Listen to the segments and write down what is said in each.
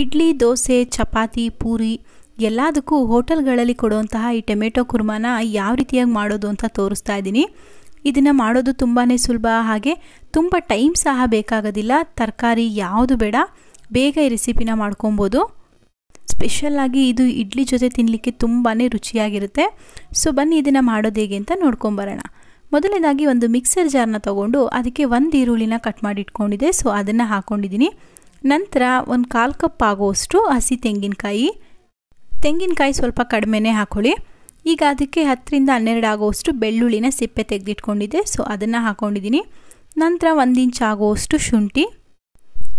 ಇಡ್ಲಿ ದೋಸೆ ಚಪಾತಿ ಪೂರಿ ಎಲ್ಲದಕ್ಕೂ ಹೋಟೆಲ್ಗಳಲ್ಲಿ ಕೊಡುವಂತಹ ಈ ಟೊಮೆಟೊ ಕುರ್ಮಾನ ಯಾವ ರೀತಿಯಾಗಿ ಮಾಡೋದು ಅಂತ ತೋರಿಸ್ತಾ ಇದ್ದೀನಿ ಇದನ್ನು ಮಾಡೋದು ತುಂಬಾ ಸುಲಭ ಹಾಗೆ ತುಂಬ ಟೈಮ್ ಸಹ ಬೇಕಾಗೋದಿಲ್ಲ ತರಕಾರಿ ಯಾವುದು ಬೇಡ ಬೇಗ ಈ ರೆಸಿಪಿನ ಮಾಡ್ಕೊಬೋದು ಸ್ಪೆಷಲ್ಲಾಗಿ ಇದು ಇಡ್ಲಿ ಜೊತೆ ತಿನ್ನಲಿಕ್ಕೆ ತುಂಬಾ ರುಚಿಯಾಗಿರುತ್ತೆ ಸೊ ಬನ್ನಿ ಇದನ್ನು ಮಾಡೋದು ಹೇಗೆ ಅಂತ ನೋಡ್ಕೊಂಬರೋಣ ಮೊದಲನೇದಾಗಿ ಒಂದು ಮಿಕ್ಸರ್ ಜಾರ್ನ ತೊಗೊಂಡು ಅದಕ್ಕೆ ಒಂದು ಈರುಳ್ಳಿನ ಕಟ್ ಮಾಡಿಟ್ಕೊಂಡಿದೆ ಸೊ ಅದನ್ನು ಹಾಕ್ಕೊಂಡಿದ್ದೀನಿ ನಂತರ ಒಂದು ಕಾಲು ಕಪ್ ಆಗುವಷ್ಟು ಹಸಿ ತೆಂಗಿನಕಾಯಿ ತೆಂಗಿನಕಾಯಿ ಸ್ವಲ್ಪ ಕಡಿಮೆನೆ ಹಾಕೊಳ್ಳಿ ಈಗ ಅದಕ್ಕೆ ಹತ್ತರಿಂದ ಹನ್ನೆರಡು ಆಗುವಷ್ಟು ಬೆಳ್ಳುಳ್ಳಿನ ಸಿಪ್ಪೆ ತೆಗೆದಿಟ್ಕೊಂಡಿದ್ದೆ ಸೊ ಅದನ್ನು ಹಾಕ್ಕೊಂಡಿದ್ದೀನಿ ನಂತರ ಒಂದು ಇಂಚ್ ಆಗುವಷ್ಟು ಶುಂಠಿ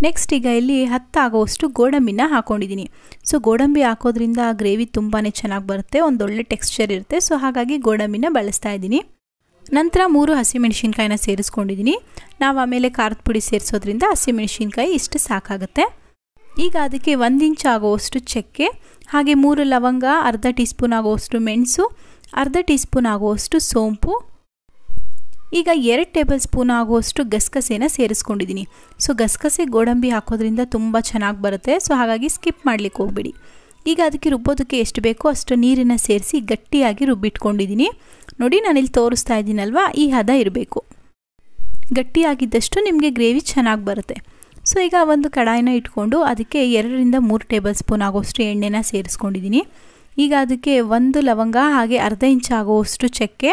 ನೆಕ್ಸ್ಟ್ ಈಗ ಇಲ್ಲಿ ಹತ್ತು ಗೋಡಂಬಿನ ಹಾಕ್ಕೊಂಡಿದ್ದೀನಿ ಸೊ ಗೋಡಂಬಿ ಹಾಕೋದ್ರಿಂದ ಗ್ರೇವಿ ತುಂಬಾ ಚೆನ್ನಾಗಿ ಬರುತ್ತೆ ಒಂದೊಳ್ಳೆ ಟೆಕ್ಸ್ಚರ್ ಇರುತ್ತೆ ಸೊ ಹಾಗಾಗಿ ಗೋಡಂಬಿನ ಬಳಸ್ತಾ ಇದ್ದೀನಿ ನಂತರ ಮೂರು ಹಸಿಮೆಣಸಿನ್ಕಾಯಿನ ಸೇರಿಸ್ಕೊಂಡಿದ್ದೀನಿ ನಾವು ಆಮೇಲೆ ಖಾರದ ಪುಡಿ ಸೇರಿಸೋದ್ರಿಂದ ಹಸಿಮೆಣಸಿನ್ಕಾಯಿ ಇಷ್ಟು ಸಾಕಾಗುತ್ತೆ ಈಗ ಅದಕ್ಕೆ ಒಂದು ಇಂಚ್ ಆಗುವಷ್ಟು ಚಕ್ಕೆ ಹಾಗೆ ಮೂರು ಲವಂಗ ಅರ್ಧ ಟೀ ಸ್ಪೂನ್ ಆಗೋವಷ್ಟು ಮೆಣಸು ಅರ್ಧ ಟೀ ಸ್ಪೂನ್ ಆಗುವಷ್ಟು ಸೋಂಪು ಈಗ ಎರಡು ಟೇಬಲ್ ಸ್ಪೂನ್ ಆಗುವಷ್ಟು ಗಸಗಸೆನ ಸೇರಿಸ್ಕೊಂಡಿದ್ದೀನಿ ಸೊ ಗಸಗಸೆ ಗೋಡಂಬಿ ಹಾಕೋದ್ರಿಂದ ತುಂಬ ಚೆನ್ನಾಗಿ ಬರುತ್ತೆ ಸೊ ಹಾಗಾಗಿ ಸ್ಕಿಪ್ ಮಾಡಲಿಕ್ಕೆ ಹೋಗ್ಬಿಡಿ ಈಗ ಅದಕ್ಕೆ ರುಬ್ಬೋದಕ್ಕೆ ಎಷ್ಟು ಬೇಕೋ ಅಷ್ಟು ನೀರನ್ನು ಸೇರಿಸಿ ಗಟ್ಟಿಯಾಗಿ ರುಬ್ಬಿಟ್ಕೊಂಡಿದ್ದೀನಿ ನೋಡಿ ನಾನಿಲ್ಲಿ ತೋರಿಸ್ತಾ ಇದ್ದೀನಲ್ವ ಈ ಹದ ಇರಬೇಕು ಗಟ್ಟಿಯಾಗಿದ್ದಷ್ಟು ನಿಮಗೆ ಗ್ರೇವಿ ಚೆನ್ನಾಗಿ ಬರುತ್ತೆ ಸೊ ಈಗ ಒಂದು ಕಡಾಯಿನ ಇಟ್ಕೊಂಡು ಅದಕ್ಕೆ ಎರಡರಿಂದ ಮೂರು ಟೇಬಲ್ ಸ್ಪೂನ್ ಆಗೋಷ್ಟು ಎಣ್ಣೆನ ಸೇರಿಸ್ಕೊಂಡಿದ್ದೀನಿ ಈಗ ಅದಕ್ಕೆ ಒಂದು ಲವಂಗ ಹಾಗೆ ಅರ್ಧ ಇಂಚ್ ಆಗುವಷ್ಟು ಚಕ್ಕೆ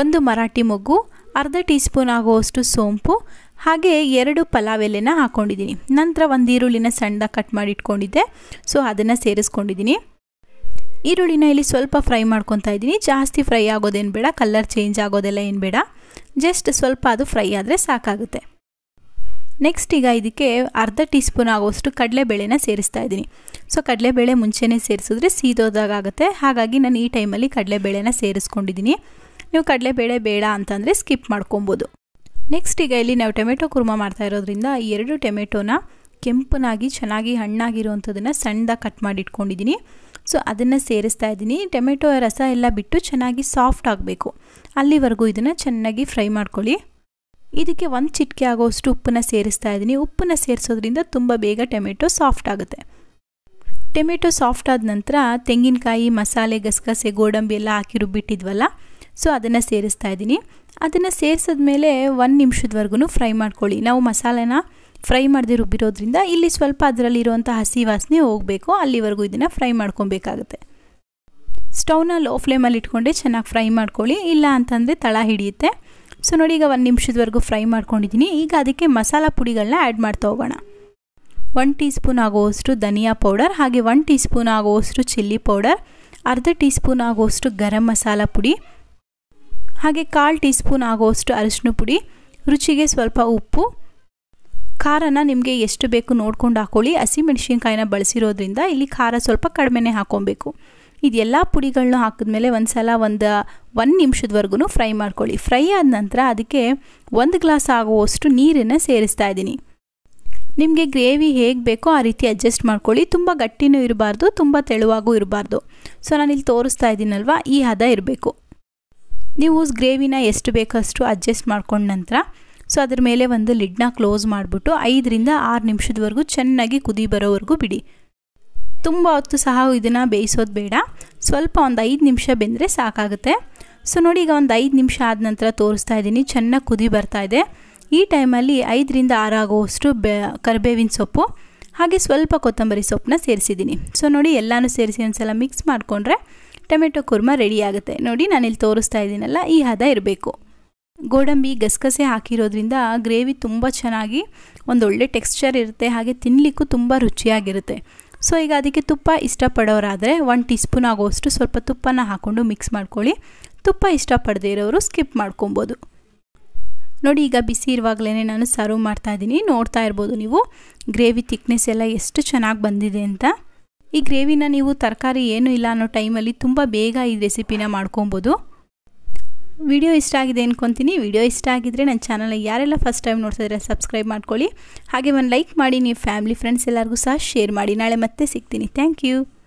ಒಂದು ಮರಾಠಿ ಮೊಗ್ಗು ಅರ್ಧ ಟೀ ಸ್ಪೂನ್ ಆಗುವಷ್ಟು ಸೋಂಪು ಹಾಗೆ ಎರಡು ಪಲಾವ್ ಎಲೆನ ಹಾಕ್ಕೊಂಡಿದ್ದೀನಿ ನಂತರ ಒಂದು ಈರುಳ್ಳಿನ ಸಣ್ಣದಾಗಿ ಕಟ್ ಮಾಡಿ ಇಟ್ಕೊಂಡಿದ್ದೆ ಸೊ ಅದನ್ನು ಸೇರಿಸ್ಕೊಂಡಿದ್ದೀನಿ ಈರುಳ್ಳಿನ ಇಲ್ಲಿ ಸ್ವಲ್ಪ ಫ್ರೈ ಮಾಡ್ಕೊತಾ ಇದ್ದೀನಿ ಜಾಸ್ತಿ ಫ್ರೈ ಆಗೋದೇನು ಬೇಡ ಕಲರ್ ಚೇಂಜ್ ಆಗೋದೆಲ್ಲ ಏನು ಬೇಡ ಜಸ್ಟ್ ಸ್ವಲ್ಪ ಅದು ಫ್ರೈ ಆದರೆ ಸಾಕಾಗುತ್ತೆ ನೆಕ್ಸ್ಟ್ ಈಗ ಇದಕ್ಕೆ ಅರ್ಧ ಟೀ ಸ್ಪೂನ್ ಆಗೋಷ್ಟು ಕಡಲೆಬೇಳೆನ ಸೇರಿಸ್ತಾ ಇದ್ದೀನಿ ಸೊ ಕಡಲೆಬೇಳೆ ಮುಂಚೆನೇ ಸೇರಿಸಿದ್ರೆ ಸೀದೋದಾಗುತ್ತೆ ಹಾಗಾಗಿ ನಾನು ಈ ಟೈಮಲ್ಲಿ ಕಡಲೆಬೇಳೆನ ಸೇರಿಸ್ಕೊಂಡಿದ್ದೀನಿ ನೀವು ಕಡಲೆಬೇಳೆ ಬೇಡ ಅಂತಂದರೆ ಸ್ಕಿಪ್ ಮಾಡ್ಕೊಬೋದು ನೆಕ್ಸ್ಟ್ ಈಗ ಇಲ್ಲಿ ನಾವು ಟೊಮೆಟೊ ಕುರ್ಮ ಮಾಡ್ತಾ ಇರೋದ್ರಿಂದ ಈ ಎರಡು ಟೊಮೆಟೊನ ಕೆಂಪನಾಗಿ ಚೆನ್ನಾಗಿ ಹಣ್ಣಾಗಿರುವಂಥದ್ದನ್ನು ಸಣ್ಣದಾಗಿ ಕಟ್ ಮಾಡಿಟ್ಕೊಂಡಿದ್ದೀನಿ ಸೊ ಅದನ್ನು ಸೇರಿಸ್ತಾ ಇದ್ದೀನಿ ಟೊಮೆಟೊ ರಸ ಎಲ್ಲ ಬಿಟ್ಟು ಚೆನ್ನಾಗಿ ಸಾಫ್ಟ್ ಆಗಬೇಕು ಅಲ್ಲಿವರೆಗೂ ಇದನ್ನು ಚೆನ್ನಾಗಿ ಫ್ರೈ ಮಾಡ್ಕೊಳ್ಳಿ ಇದಕ್ಕೆ ಒಂದು ಚಿಟಿಕೆ ಆಗೋಷ್ಟು ಉಪ್ಪನ್ನು ಸೇರಿಸ್ತಾ ಇದ್ದೀನಿ ಉಪ್ಪನ್ನು ಸೇರಿಸೋದ್ರಿಂದ ತುಂಬ ಬೇಗ ಟೊಮೆಟೊ ಸಾಫ್ಟ್ ಆಗುತ್ತೆ ಟೊಮೆಟೊ ಸಾಫ್ಟ್ ಆದ ನಂತರ ತೆಂಗಿನಕಾಯಿ ಮಸಾಲೆ ಗಸಗಸೆ ಗೋಡಂಬಿ ಎಲ್ಲ ಹಾಕಿ ರುಬ್ಬಿಟ್ಟಿದ್ವಲ್ಲ ಸೊ ಅದನ್ನು ಸೇರಿಸ್ತಾ ಇದ್ದೀನಿ ಅದನ್ನು ಸೇರಿಸಿದ್ಮೇಲೆ ಒಂದು ನಿಮಿಷದವರೆಗೂ ಫ್ರೈ ಮಾಡ್ಕೊಳ್ಳಿ ನಾವು ಮಸಾಲೆನ ಫ್ರೈ ಮಾಡದೆ ರುಬ್ಬಿರೋದ್ರಿಂದ ಇಲ್ಲಿ ಸ್ವಲ್ಪ ಅದರಲ್ಲಿರುವಂಥ ಹಸಿ ವಾಸನೆ ಹೋಗಬೇಕು ಅಲ್ಲಿವರೆಗೂ ಇದನ್ನು ಫ್ರೈ ಮಾಡ್ಕೊಬೇಕಾಗುತ್ತೆ ಸ್ಟವ್ನ ಲೋ ಫ್ಲೇಮಲ್ಲಿ ಇಟ್ಕೊಂಡೆ ಚೆನ್ನಾಗಿ ಫ್ರೈ ಮಾಡ್ಕೊಳ್ಳಿ ಇಲ್ಲ ಅಂತಂದರೆ ತಳ ಹಿಡಿಯುತ್ತೆ ಸೊ ನೋಡಿ ಈಗ ಒಂದು ನಿಮಿಷದವರೆಗೂ ಫ್ರೈ ಮಾಡ್ಕೊಂಡಿದ್ದೀನಿ ಈಗ ಅದಕ್ಕೆ ಮಸಾಲ ಪುಡಿಗಳನ್ನ ಆ್ಯಡ್ ಮಾಡ್ತಾ ಹೋಗೋಣ ಒನ್ ಟೀ ಸ್ಪೂನ್ ಆಗುವಷ್ಟು ಧನಿಯಾ ಪೌಡರ್ ಹಾಗೆ ಒನ್ ಟೀ ಸ್ಪೂನ್ ಆಗುವಷ್ಟು ಚಿಲ್ಲಿ ಪೌಡರ್ ಅರ್ಧ ಟೀ ಸ್ಪೂನ್ ಆಗುವಷ್ಟು ಗರಂ ಮಸಾಲ ಪುಡಿ ಹಾಗೆ ಕಾಲು ಟೀ ಸ್ಪೂನ್ ಆಗುವಷ್ಟು ಅರಿಶಿನ ಪುಡಿ ರುಚಿಗೆ ಸ್ವಲ್ಪ ಉಪ್ಪು ಖಾರನ ನಿಮಗೆ ಎಷ್ಟು ಬೇಕು ನೋಡ್ಕೊಂಡು ಹಾಕೊಳ್ಳಿ ಹಸಿಮೆಣ್ಸಿನ್ಕಾಯಿನ ಬಳಸಿರೋದ್ರಿಂದ ಇಲ್ಲಿ ಖಾರ ಸ್ವಲ್ಪ ಕಡಿಮೆನೇ ಹಾಕೊಬೇಕು ಇದೆಲ್ಲ ಪುಡಿಗಳನ್ನ ಹಾಕಿದ್ಮೇಲೆ ಒಂದು ಸಲ ಒಂದು ಒಂದು ನಿಮಿಷದವರೆಗೂ ಫ್ರೈ ಮಾಡ್ಕೊಳ್ಳಿ ಫ್ರೈ ಆದ ನಂತರ ಅದಕ್ಕೆ ಒಂದು ಗ್ಲಾಸ್ ಆಗುವಷ್ಟು ನೀರನ್ನು ಸೇರಿಸ್ತಾ ಇದ್ದೀನಿ ನಿಮಗೆ ಗ್ರೇವಿ ಹೇಗೆ ಬೇಕೋ ಆ ರೀತಿ ಅಡ್ಜಸ್ಟ್ ಮಾಡ್ಕೊಳ್ಳಿ ತುಂಬ ಗಟ್ಟಿನೂ ಇರಬಾರ್ದು ತುಂಬ ತೆಳುವಾಗೂ ಇರಬಾರ್ದು ಸೊ ಇಲ್ಲಿ ತೋರಿಸ್ತಾ ಇದ್ದೀನಲ್ವ ಈ ಹದ ಇರಬೇಕು ನೀವು ಗ್ರೇವಿನ ಎಷ್ಟು ಬೇಕಷ್ಟು ಅಡ್ಜಸ್ಟ್ ಮಾಡ್ಕೊಂಡ ನಂತರ ಸೊ ಅದ್ರ ಮೇಲೆ ಒಂದು ಲಿಡ್ನ ಕ್ಲೋಸ್ ಮಾಡಿಬಿಟ್ಟು ಐದರಿಂದ ಆರು ನಿಮಿಷದವರೆಗೂ ಚೆನ್ನಾಗಿ ಕುದಿ ಬರೋವರೆಗೂ ಬಿಡಿ ತುಂಬ ಹೊತ್ತು ಸಹ ಇದನ್ನು ಬೇಯಿಸೋದು ಬೇಡ ಸ್ವಲ್ಪ ಒಂದು ಐದು ನಿಮಿಷ ಬೆಂದರೆ ಸಾಕಾಗುತ್ತೆ ಸೊ ನೋಡಿ ಈಗ ಒಂದು ಐದು ನಿಮಿಷ ಆದ ನಂತರ ತೋರಿಸ್ತಾ ಇದ್ದೀನಿ ಚೆನ್ನಾಗಿ ಕುದಿ ಬರ್ತಾ ಇದೆ ಈ ಟೈಮಲ್ಲಿ ಐದರಿಂದ ಆರು ಬೆ ಕರಿಬೇವಿನ ಸೊಪ್ಪು ಹಾಗೆ ಸ್ವಲ್ಪ ಕೊತ್ತಂಬರಿ ಸೊಪ್ಪನ್ನ ಸೇರಿಸಿದ್ದೀನಿ ಸೊ ನೋಡಿ ಎಲ್ಲನೂ ಸೇರಿಸಿ ಒಂದ್ಸಲ ಮಿಕ್ಸ್ ಮಾಡಿಕೊಂಡ್ರೆ ಟೊಮೆಟೊ ಕುರ್ಮ ರೆಡಿ ಆಗುತ್ತೆ ನೋಡಿ ನಾನಿಲ್ಲಿ ತೋರಿಸ್ತಾ ಇದ್ದೀನಲ್ಲ ಈ ಹದ ಇರಬೇಕು ಗೋಡಂಬಿ ಗಸಗಸೆ ಹಾಕಿರೋದ್ರಿಂದ ಗ್ರೇವಿ ತುಂಬ ಚೆನ್ನಾಗಿ ಒಂದೊಳ್ಳೆ ಟೆಕ್ಸ್ಚರ್ ಇರುತ್ತೆ ಹಾಗೆ ತಿನ್ನಲಿಕ್ಕೂ ತುಂಬ ರುಚಿಯಾಗಿರುತ್ತೆ ಸೊ ಈಗ ಅದಕ್ಕೆ ತುಪ್ಪ ಇಷ್ಟಪಡೋರಾದರೆ ಒನ್ ಟೀ ಸ್ಪೂನ್ ಆಗೋಷ್ಟು ಸ್ವಲ್ಪ ತುಪ್ಪನ ಹಾಕ್ಕೊಂಡು ಮಿಕ್ಸ್ ಮಾಡ್ಕೊಳ್ಳಿ ತುಪ್ಪ ಇಷ್ಟಪಡದೇ ಇರೋರು ಸ್ಕಿಪ್ ಮಾಡ್ಕೊಬೋದು ನೋಡಿ ಈಗ ಬಿಸಿ ಇರುವಾಗಲೇ ನಾನು ಸರ್ವ್ ಮಾಡ್ತಾ ಇದ್ದೀನಿ ನೋಡ್ತಾ ಇರ್ಬೋದು ನೀವು ಗ್ರೇವಿ ತಿಕ್ನೆಸ್ ಎಲ್ಲ ಎಷ್ಟು ಚೆನ್ನಾಗಿ ಬಂದಿದೆ ಅಂತ ಈ ಗ್ರೇವಿನ ನೀವು ತರಕಾರಿ ಏನೂ ಇಲ್ಲ ಅನ್ನೋ ಟೈಮಲ್ಲಿ ತುಂಬ ಬೇಗ ಈ ರೆಸಿಪಿನ ಮಾಡ್ಕೊಬೋದು ವಿಡಿಯೋ ಇಷ್ಟ ಆಗಿದೆ ಅಂದ್ಕೊತೀನಿ ವಿಡಿಯೋ ಇಷ್ಟ ಆಗಿದ್ದರೆ ನನ್ನ ಚಾನಲ್ ಯಾರೆಲ್ಲ ಫಸ್ಟ್ ಟೈಮ್ ನೋಡ್ತಿದ್ರೆ ಸಬ್ಸ್ಕ್ರೈಬ್ ಮಾಡ್ಕೊಳ್ಳಿ ಹಾಗೆ ಒಂದು ಲೈಕ್ ಮಾಡಿ ನೀವು ಫ್ಯಾಮಿಲಿ ಫ್ರೆಂಡ್ಸ್ ಎಲ್ಲರಿಗೂ ಸಹ ಶೇರ್ ಮಾಡಿ ನಾಳೆ ಮತ್ತೆ ಸಿಗ್ತೀನಿ ಥ್ಯಾಂಕ್ ಯು